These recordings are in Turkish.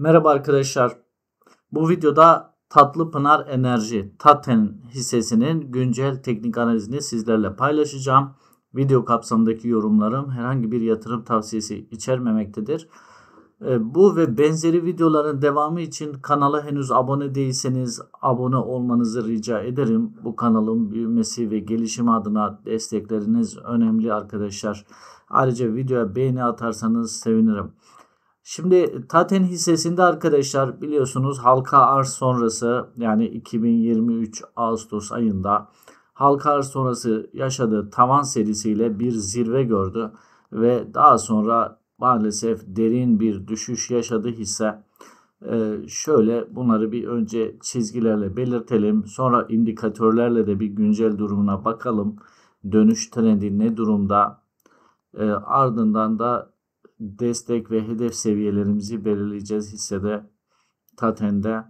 Merhaba arkadaşlar. Bu videoda Tatlı Pınar Enerji TATEN hissesinin güncel teknik analizini sizlerle paylaşacağım. Video kapsamındaki yorumlarım herhangi bir yatırım tavsiyesi içermemektedir. Ee, bu ve benzeri videoların devamı için kanala henüz abone değilseniz abone olmanızı rica ederim. Bu kanalın büyümesi ve gelişimi adına destekleriniz önemli arkadaşlar. Ayrıca videoya beğeni atarsanız sevinirim. Şimdi Taten hissesinde arkadaşlar biliyorsunuz halka arz sonrası yani 2023 Ağustos ayında halka arz sonrası yaşadığı tavan serisiyle bir zirve gördü ve daha sonra maalesef derin bir düşüş yaşadı hisse. Ee, şöyle bunları bir önce çizgilerle belirtelim. Sonra indikatörlerle de bir güncel durumuna bakalım. Dönüş trendi ne durumda? Ee, ardından da destek ve hedef seviyelerimizi belirleyeceğiz hissede Taten'de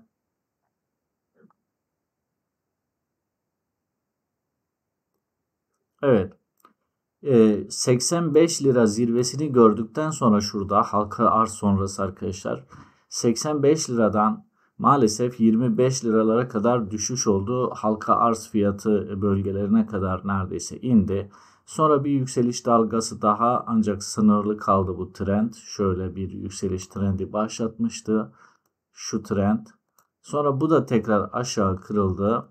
Evet. 85 ee, lira zirvesini gördükten sonra şurada halka arz sonrası arkadaşlar 85 liradan maalesef 25 liralara kadar düşüş oldu. Halka arz fiyatı bölgelerine kadar neredeyse indi. Sonra bir yükseliş dalgası daha ancak sınırlı kaldı bu trend. Şöyle bir yükseliş trendi başlatmıştı. Şu trend. Sonra bu da tekrar aşağı kırıldı.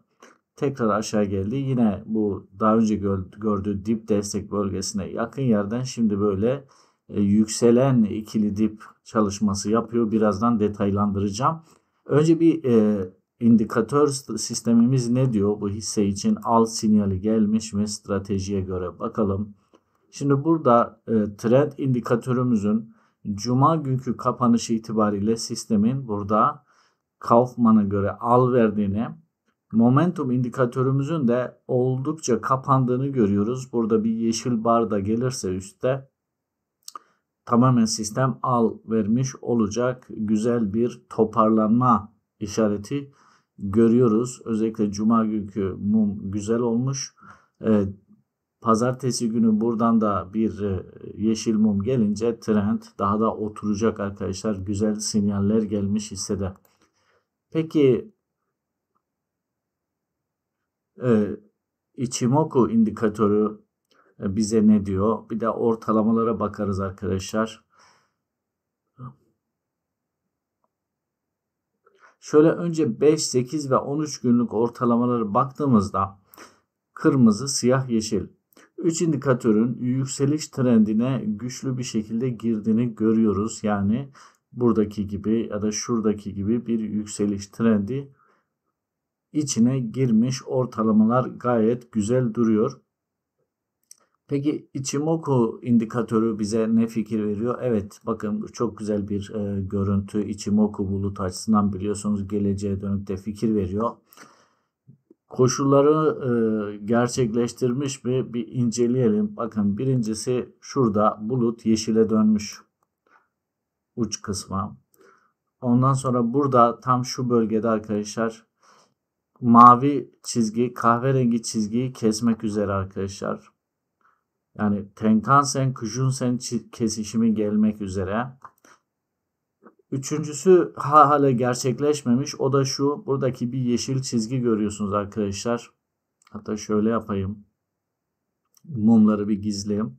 Tekrar aşağı geldi. Yine bu daha önce gördüğü dip destek bölgesine yakın yerden şimdi böyle e, yükselen ikili dip çalışması yapıyor. Birazdan detaylandıracağım. Önce bir e, indikatör sistemimiz ne diyor bu hisse için al sinyali gelmiş mi stratejiye göre bakalım. Şimdi burada e, trend indikatörümüzün cuma günkü kapanışı itibariyle sistemin burada Kaufman'a göre al verdiğini momentum indikatörümüzün de oldukça kapandığını görüyoruz. Burada bir yeşil bar da gelirse üstte tamamen sistem al vermiş olacak güzel bir toparlanma işareti görüyoruz. Özellikle cuma günkü mum güzel olmuş. E, pazartesi günü buradan da bir e, yeşil mum gelince trend daha da oturacak arkadaşlar. Güzel sinyaller gelmiş hissede. Peki e, Ichimoku indikatörü bize ne diyor? Bir de ortalamalara bakarız arkadaşlar. Şöyle önce 5, 8 ve 13 günlük ortalamalara baktığımızda kırmızı, siyah, yeşil. 3 indikatörün yükseliş trendine güçlü bir şekilde girdiğini görüyoruz. Yani buradaki gibi ya da şuradaki gibi bir yükseliş trendi içine girmiş ortalamalar gayet güzel duruyor. Peki Ichimoku indikatörü bize ne fikir veriyor? Evet bakın çok güzel bir e, görüntü Ichimoku bulut açısından biliyorsunuz geleceğe dönük de fikir veriyor. Koşulları e, gerçekleştirmiş mi bir inceleyelim. Bakın birincisi şurada bulut yeşile dönmüş uç kısmı. Ondan sonra burada tam şu bölgede arkadaşlar mavi çizgi kahverengi çizgiyi kesmek üzere arkadaşlar yani Tenkan-sen, Kujun-sen kesişimi gelmek üzere. Üçüncüsü hala gerçekleşmemiş. O da şu. Buradaki bir yeşil çizgi görüyorsunuz arkadaşlar. Hatta şöyle yapayım. Mumları bir gizleyeyim.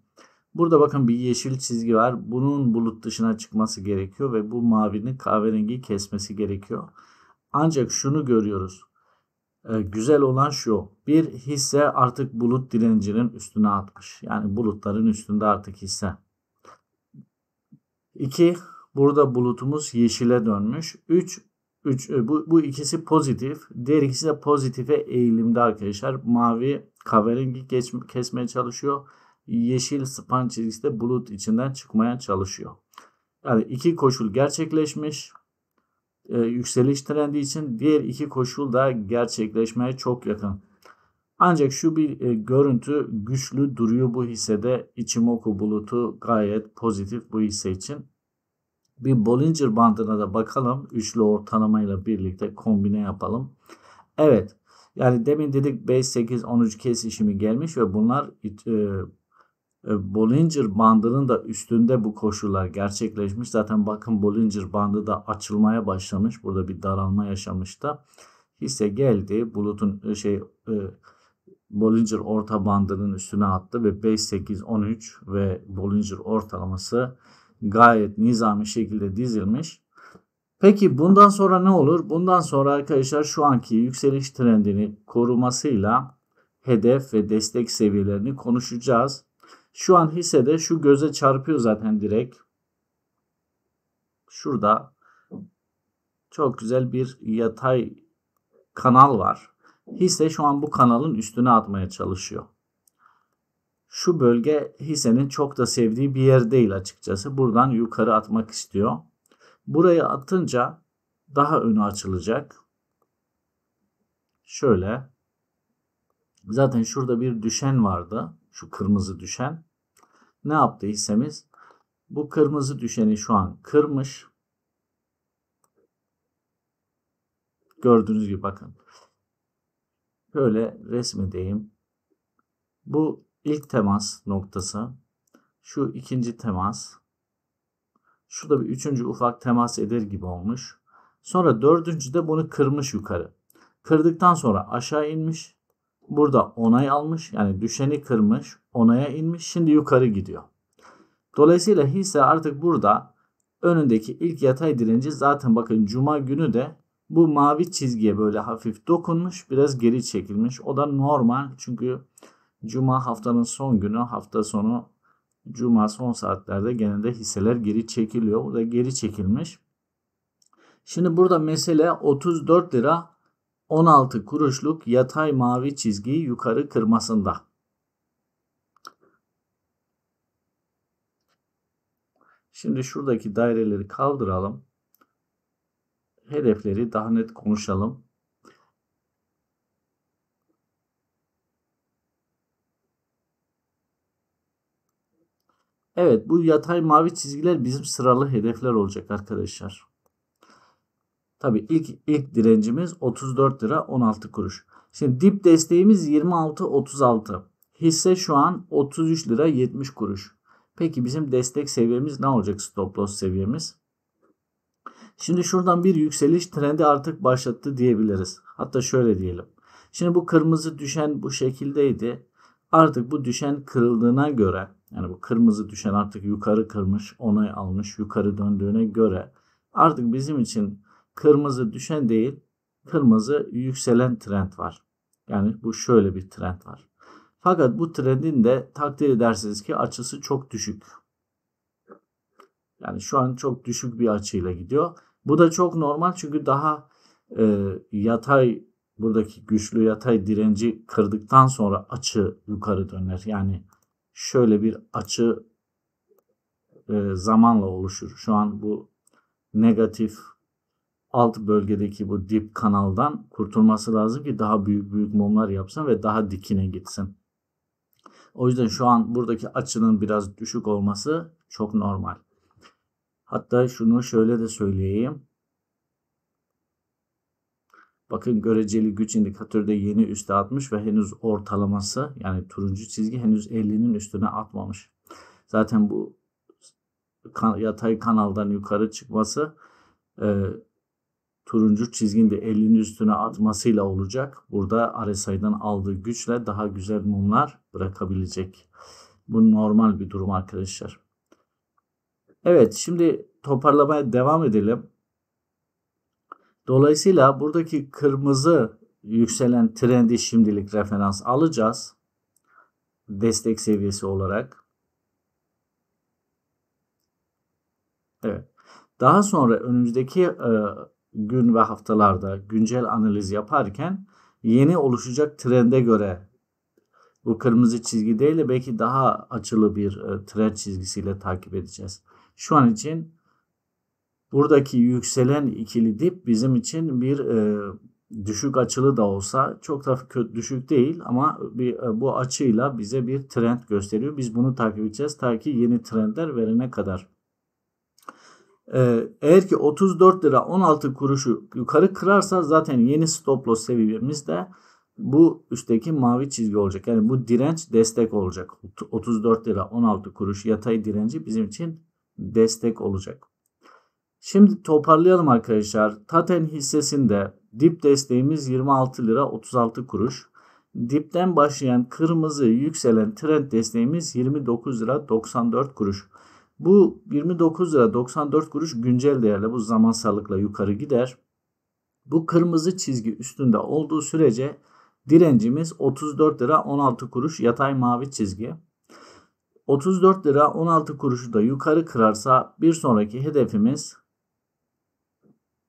Burada bakın bir yeşil çizgi var. Bunun bulut dışına çıkması gerekiyor ve bu mavinin kahverengi kesmesi gerekiyor. Ancak şunu görüyoruz. E, güzel olan şu. Bir hisse artık bulut direncinin üstüne atmış. Yani bulutların üstünde artık hisse. İki, burada bulutumuz yeşile dönmüş. Üç, e, bu, bu ikisi pozitif. Diğer ikisi de pozitife eğilimde arkadaşlar. Mavi kahverengi kesmeye çalışıyor. Yeşil span çizgisi de bulut içinden çıkmaya çalışıyor. Yani iki koşul gerçekleşmiş e, yükseliş trendi için diğer iki koşul da gerçekleşmeye çok yakın. Ancak şu bir e, görüntü güçlü duruyor bu hissede. İçimoku bulutu gayet pozitif bu hisse için. Bir Bollinger bandına da bakalım. Üçlü ortalamayla birlikte kombine yapalım. Evet. Yani demin dedik 5, 8, 13 kesişimi gelmiş ve bunlar e, e, Bollinger bandının da üstünde bu koşullar gerçekleşmiş. Zaten bakın Bollinger bandı da açılmaya başlamış. Burada bir daralma yaşamış da. Hisse geldi. Bulutun e, şey e, Bollinger orta bandının üstüne attı ve 5 8 13 ve Bollinger ortalaması gayet nizami şekilde dizilmiş. Peki bundan sonra ne olur? Bundan sonra arkadaşlar şu anki yükseliş trendini korumasıyla hedef ve destek seviyelerini konuşacağız. Şu an hissede şu göze çarpıyor zaten direkt. Şurada çok güzel bir yatay kanal var. Hisse şu an bu kanalın üstüne atmaya çalışıyor. Şu bölge hissenin çok da sevdiği bir yer değil açıkçası. Buradan yukarı atmak istiyor. Burayı atınca daha önü açılacak. Şöyle. Zaten şurada bir düşen vardı. Şu kırmızı düşen ne yaptı hissemiz? Bu kırmızı düşeni şu an kırmış. Gördüğünüz gibi bakın. Böyle resmedeyim. Bu ilk temas noktası. Şu ikinci temas. Şurada bir üçüncü ufak temas eder gibi olmuş. Sonra dördüncü de bunu kırmış yukarı. Kırdıktan sonra aşağı inmiş. Burada onay almış yani düşeni kırmış, onaya inmiş şimdi yukarı gidiyor. Dolayısıyla hisse artık burada önündeki ilk yatay direnci zaten bakın cuma günü de bu mavi çizgiye böyle hafif dokunmuş biraz geri çekilmiş. O da normal çünkü cuma haftanın son günü hafta sonu cuma son saatlerde genelde hisseler geri çekiliyor. Burada geri çekilmiş. Şimdi burada mesele 34 lira 16 kuruşluk yatay mavi çizgiyi yukarı kırmasında. Şimdi şuradaki daireleri kaldıralım. Hedefleri daha net konuşalım. Evet bu yatay mavi çizgiler bizim sıralı hedefler olacak arkadaşlar. Tabi ilk ilk direncimiz 34 lira 16 kuruş. Şimdi dip desteğimiz 26.36. Hisse şu an 33 lira 70 kuruş. Peki bizim destek seviyemiz ne olacak stop loss seviyemiz? Şimdi şuradan bir yükseliş trendi artık başlattı diyebiliriz. Hatta şöyle diyelim. Şimdi bu kırmızı düşen bu şekildeydi. Artık bu düşen kırıldığına göre yani bu kırmızı düşen artık yukarı kırmış, onay almış, yukarı döndüğüne göre artık bizim için kırmızı düşen değil, kırmızı yükselen trend var. Yani bu şöyle bir trend var. Fakat bu trendin de takdir edersiniz ki açısı çok düşük. Yani şu an çok düşük bir açıyla gidiyor. Bu da çok normal çünkü daha e, yatay buradaki güçlü yatay direnci kırdıktan sonra açı yukarı döner. Yani şöyle bir açı e, zamanla oluşur. Şu an bu negatif alt bölgedeki bu dip kanaldan kurtulması lazım ki daha büyük büyük mumlar yapsın ve daha dikine gitsin. O yüzden şu an buradaki açının biraz düşük olması çok normal. Hatta şunu şöyle de söyleyeyim. Bakın göreceli güç indikatörü de yeni üste atmış ve henüz ortalaması yani turuncu çizgi henüz 50'nin üstüne atmamış. Zaten bu kan, yatay kanaldan yukarı çıkması e, turuncu çizgin de üstüne atmasıyla olacak. Burada Aresaydan aldığı güçle daha güzel mumlar bırakabilecek. Bu normal bir durum arkadaşlar. Evet şimdi toparlamaya devam edelim. Dolayısıyla buradaki kırmızı yükselen trendi şimdilik referans alacağız. Destek seviyesi olarak. Evet. Daha sonra önümüzdeki e, gün ve haftalarda güncel analiz yaparken yeni oluşacak trende göre bu kırmızı çizgi değil de belki daha açılı bir e, trend çizgisiyle takip edeceğiz. Şu an için buradaki yükselen ikili dip bizim için bir e, düşük açılı da olsa çok da kötü düşük değil ama bir, e, bu açıyla bize bir trend gösteriyor. Biz bunu takip edeceğiz ta ki yeni trendler verene kadar. Ee, eğer ki 34 lira 16 kuruşu yukarı kırarsa zaten yeni stop loss seviyemiz de bu üstteki mavi çizgi olacak. Yani bu direnç destek olacak. 34 lira 16 kuruş yatay direnci bizim için destek olacak. Şimdi toparlayalım arkadaşlar. Taten hissesinde dip desteğimiz 26 lira 36 kuruş. Dipten başlayan kırmızı yükselen trend desteğimiz 29 lira 94 kuruş. Bu 29 lira 94 kuruş güncel değerle bu zamansallıkla yukarı gider. Bu kırmızı çizgi üstünde olduğu sürece direncimiz 34 lira 16 kuruş yatay mavi çizgi. 34 lira 16 kuruşu da yukarı kırarsa bir sonraki hedefimiz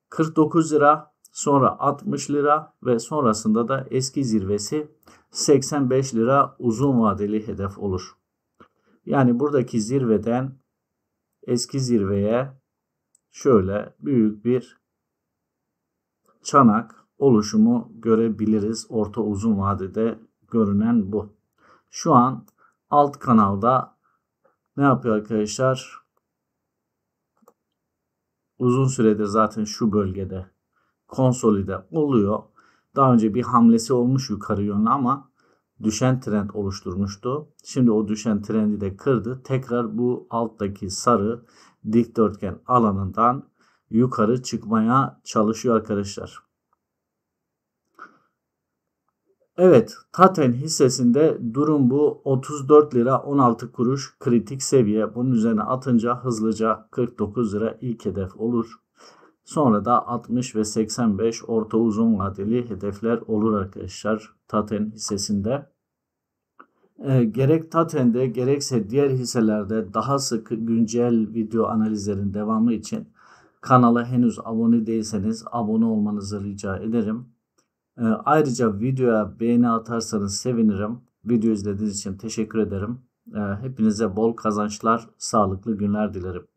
49 lira, sonra 60 lira ve sonrasında da eski zirvesi 85 lira uzun vadeli hedef olur. Yani buradaki zirveden eski zirveye şöyle büyük bir çanak oluşumu görebiliriz. Orta uzun vadede görünen bu. Şu an alt kanalda ne yapıyor arkadaşlar? Uzun süredir zaten şu bölgede konsolide oluyor. Daha önce bir hamlesi olmuş yukarı yönlü ama düşen trend oluşturmuştu. Şimdi o düşen trendi de kırdı. Tekrar bu alttaki sarı dikdörtgen alanından yukarı çıkmaya çalışıyor arkadaşlar. Evet, Taten hissesinde durum bu 34 lira 16 kuruş kritik seviye. Bunun üzerine atınca hızlıca 49 lira ilk hedef olur. Sonra da 60 ve 85 orta uzun vadeli hedefler olur arkadaşlar Taten hissesinde. E, gerek Taten'de gerekse diğer hisselerde daha sık güncel video analizlerin devamı için kanala henüz abone değilseniz abone olmanızı rica ederim. E, ayrıca videoya beğeni atarsanız sevinirim. Video izlediğiniz için teşekkür ederim. E, hepinize bol kazançlar, sağlıklı günler dilerim.